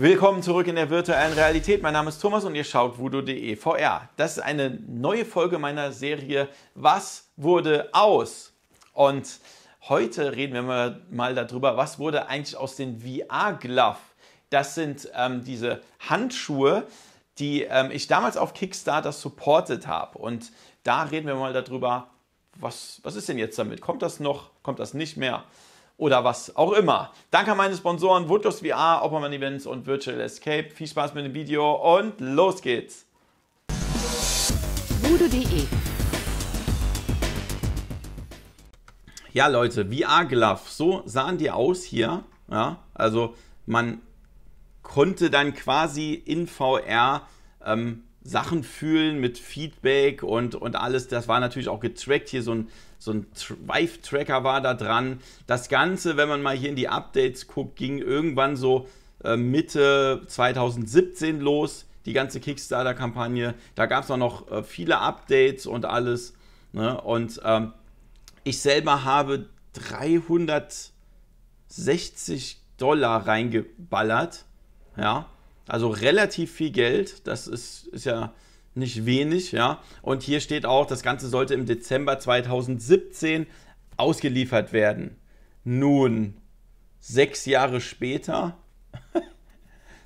Willkommen zurück in der virtuellen Realität. Mein Name ist Thomas und ihr schaut voodoo.de VR. Das ist eine neue Folge meiner Serie Was wurde aus? Und heute reden wir mal darüber, was wurde eigentlich aus den VR-Glove? Das sind ähm, diese Handschuhe, die ähm, ich damals auf Kickstarter supported habe. Und da reden wir mal darüber, was, was ist denn jetzt damit? Kommt das noch? Kommt das nicht mehr? oder was auch immer. Danke an meine Sponsoren Woodlos VR, Oppermann Events und Virtual Escape. Viel Spaß mit dem Video und los geht's! Voodoo.de Ja, Leute, VR-Glove, so sahen die aus hier. Ja, also man konnte dann quasi in VR ähm, Sachen fühlen mit Feedback und, und alles. Das war natürlich auch getrackt. Hier so ein so ein Vive-Tracker war da dran. Das Ganze, wenn man mal hier in die Updates guckt, ging irgendwann so äh, Mitte 2017 los, die ganze Kickstarter-Kampagne. Da gab es auch noch äh, viele Updates und alles. Ne? Und ähm, ich selber habe 360 Dollar reingeballert. Ja, also relativ viel Geld. Das ist, ist ja nicht wenig, ja. Und hier steht auch, das Ganze sollte im Dezember 2017 ausgeliefert werden. Nun, sechs Jahre später,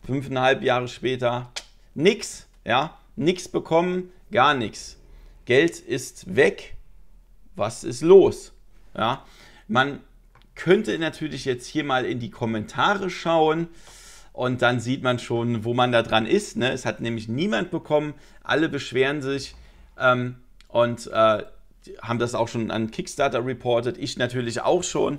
fünfeinhalb Jahre später, nix, ja, nix bekommen, gar nichts. Geld ist weg, was ist los? Ja, man könnte natürlich jetzt hier mal in die Kommentare schauen. Und dann sieht man schon, wo man da dran ist. Ne? Es hat nämlich niemand bekommen. Alle beschweren sich ähm, und äh, haben das auch schon an Kickstarter reported. Ich natürlich auch schon.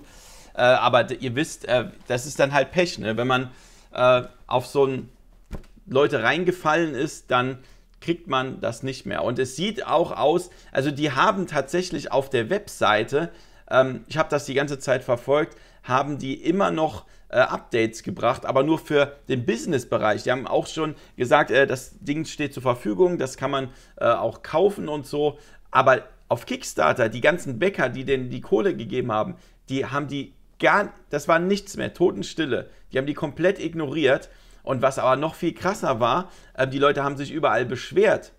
Äh, aber ihr wisst, äh, das ist dann halt Pech. Ne? Wenn man äh, auf so ein Leute reingefallen ist, dann kriegt man das nicht mehr. Und es sieht auch aus, also die haben tatsächlich auf der Webseite, ähm, ich habe das die ganze Zeit verfolgt, haben die immer noch äh, Updates gebracht, aber nur für den Business-Bereich. Die haben auch schon gesagt, äh, das Ding steht zur Verfügung, das kann man äh, auch kaufen und so. Aber auf Kickstarter, die ganzen Bäcker, die denen die Kohle gegeben haben, die haben die gar, das war nichts mehr, Totenstille. Die haben die komplett ignoriert. Und was aber noch viel krasser war, ähm, die Leute haben sich überall beschwert.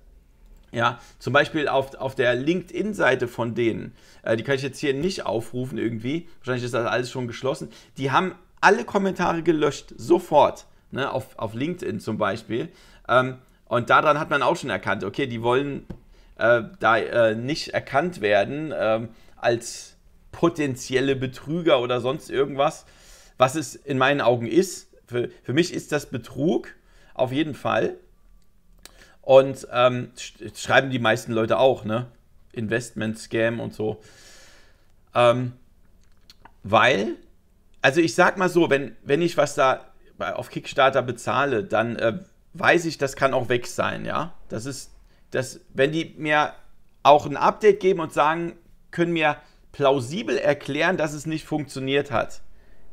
Ja, zum Beispiel auf, auf der LinkedIn-Seite von denen, äh, die kann ich jetzt hier nicht aufrufen irgendwie, wahrscheinlich ist das alles schon geschlossen, die haben alle Kommentare gelöscht, sofort, ne, auf, auf LinkedIn zum Beispiel. Ähm, und daran hat man auch schon erkannt, okay, die wollen äh, da äh, nicht erkannt werden ähm, als potenzielle Betrüger oder sonst irgendwas, was es in meinen Augen ist. Für, für mich ist das Betrug, auf jeden Fall. Und ähm, sch schreiben die meisten Leute auch, ne? Investment-Scam und so. Ähm, weil also ich sag mal so, wenn, wenn ich was da auf Kickstarter bezahle, dann äh, weiß ich, das kann auch weg sein, ja. Das ist, das, wenn die mir auch ein Update geben und sagen, können mir plausibel erklären, dass es nicht funktioniert hat,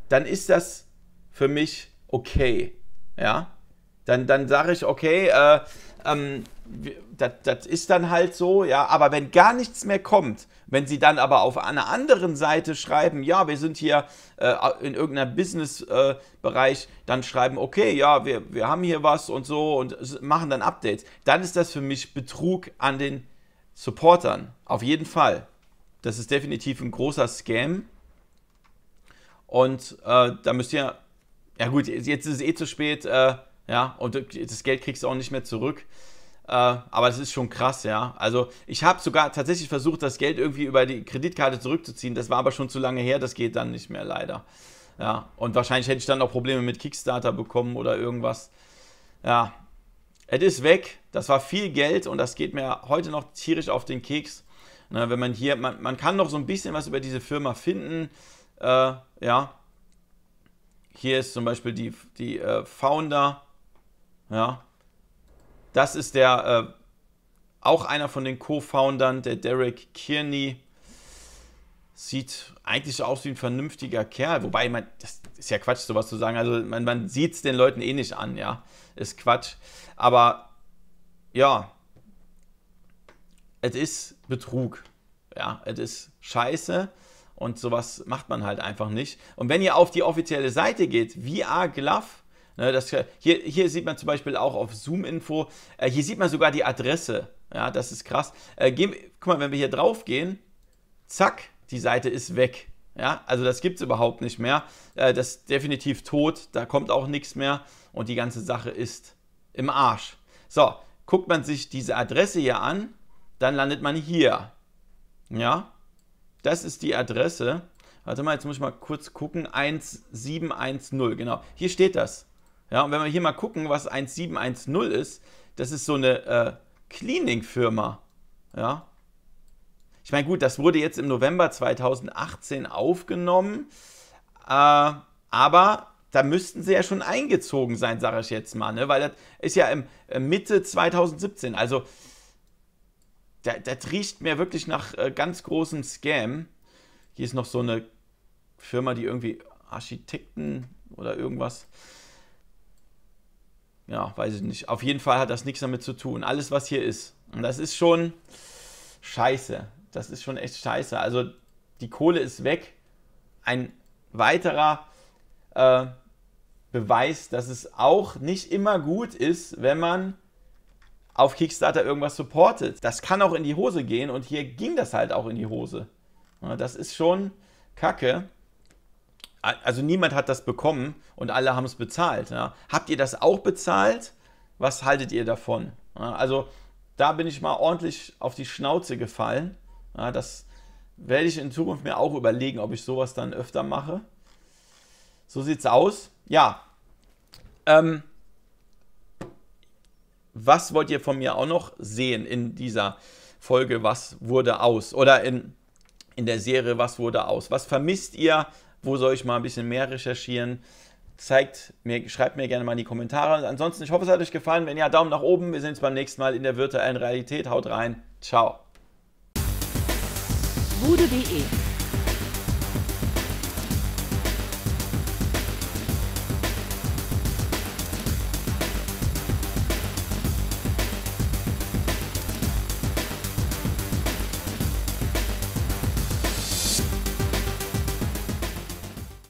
dann ist das für mich okay, ja. Dann, dann sage ich, okay, äh, ähm, das ist dann halt so, ja, aber wenn gar nichts mehr kommt, wenn sie dann aber auf einer anderen Seite schreiben, ja, wir sind hier äh, in irgendeinem Business-Bereich, äh, dann schreiben, okay, ja, wir, wir haben hier was und so und machen dann Updates, dann ist das für mich Betrug an den Supportern. Auf jeden Fall. Das ist definitiv ein großer Scam. Und äh, da müsst ihr, ja gut, jetzt ist es eh zu spät, äh, ja, und das Geld kriegst du auch nicht mehr zurück. Äh, aber es ist schon krass, ja. Also ich habe sogar tatsächlich versucht, das Geld irgendwie über die Kreditkarte zurückzuziehen. Das war aber schon zu lange her, das geht dann nicht mehr leider. Ja, und wahrscheinlich hätte ich dann auch Probleme mit Kickstarter bekommen oder irgendwas. Ja, es ist weg. Das war viel Geld und das geht mir heute noch tierisch auf den Keks. Na, wenn man hier, man, man kann noch so ein bisschen was über diese Firma finden. Äh, ja, hier ist zum Beispiel die, die äh, Founder ja. Das ist der, äh, auch einer von den Co-Foundern, der Derek Kearney. Sieht eigentlich so aus wie ein vernünftiger Kerl, wobei man, das ist ja Quatsch, sowas zu sagen. Also man, man sieht es den Leuten eh nicht an, ja. Ist Quatsch. Aber ja, es ist Betrug. Ja, es ist scheiße. Und sowas macht man halt einfach nicht. Und wenn ihr auf die offizielle Seite geht, VR Glove, Ne, das, hier, hier, sieht man zum Beispiel auch auf Zoom-Info, äh, hier sieht man sogar die Adresse. Ja, das ist krass. Äh, gehen, guck mal, wenn wir hier drauf gehen, zack, die Seite ist weg. Ja, also das gibt es überhaupt nicht mehr. Äh, das ist definitiv tot, da kommt auch nichts mehr und die ganze Sache ist im Arsch. So, guckt man sich diese Adresse hier an, dann landet man hier. Ja, das ist die Adresse. Warte mal, jetzt muss ich mal kurz gucken. 1710, genau. Hier steht das. Ja, und wenn wir hier mal gucken, was 1710 ist, das ist so eine äh, Cleaning-Firma. Ja. Ich meine, gut, das wurde jetzt im November 2018 aufgenommen, äh, aber da müssten sie ja schon eingezogen sein, sage ich jetzt mal, ne? weil das ist ja im, äh, Mitte 2017. Also, das, riecht mir wirklich nach äh, ganz großem Scam. Hier ist noch so eine Firma, die irgendwie Architekten oder irgendwas ja, weiß ich nicht. Auf jeden Fall hat das nichts damit zu tun. Alles, was hier ist. Und das ist schon scheiße. Das ist schon echt scheiße. Also die Kohle ist weg. Ein weiterer äh, Beweis, dass es auch nicht immer gut ist, wenn man auf Kickstarter irgendwas supportet. Das kann auch in die Hose gehen und hier ging das halt auch in die Hose. Das ist schon kacke also niemand hat das bekommen und alle haben es bezahlt. Ja. Habt ihr das auch bezahlt? Was haltet ihr davon? Ja, also da bin ich mal ordentlich auf die Schnauze gefallen. Ja, das werde ich in Zukunft mir auch überlegen, ob ich sowas dann öfter mache. So sieht's aus. Ja. Ähm, was wollt ihr von mir auch noch sehen in dieser Folge? Was wurde aus? Oder in, in der Serie Was wurde aus? Was vermisst ihr wo soll ich mal ein bisschen mehr recherchieren. Zeigt mir, schreibt mir gerne mal in die Kommentare. Ansonsten, ich hoffe, es hat euch gefallen. Wenn ja, Daumen nach oben. Wir sehen uns beim nächsten Mal in der virtuellen Realität. Haut rein. Ciao. Bude.de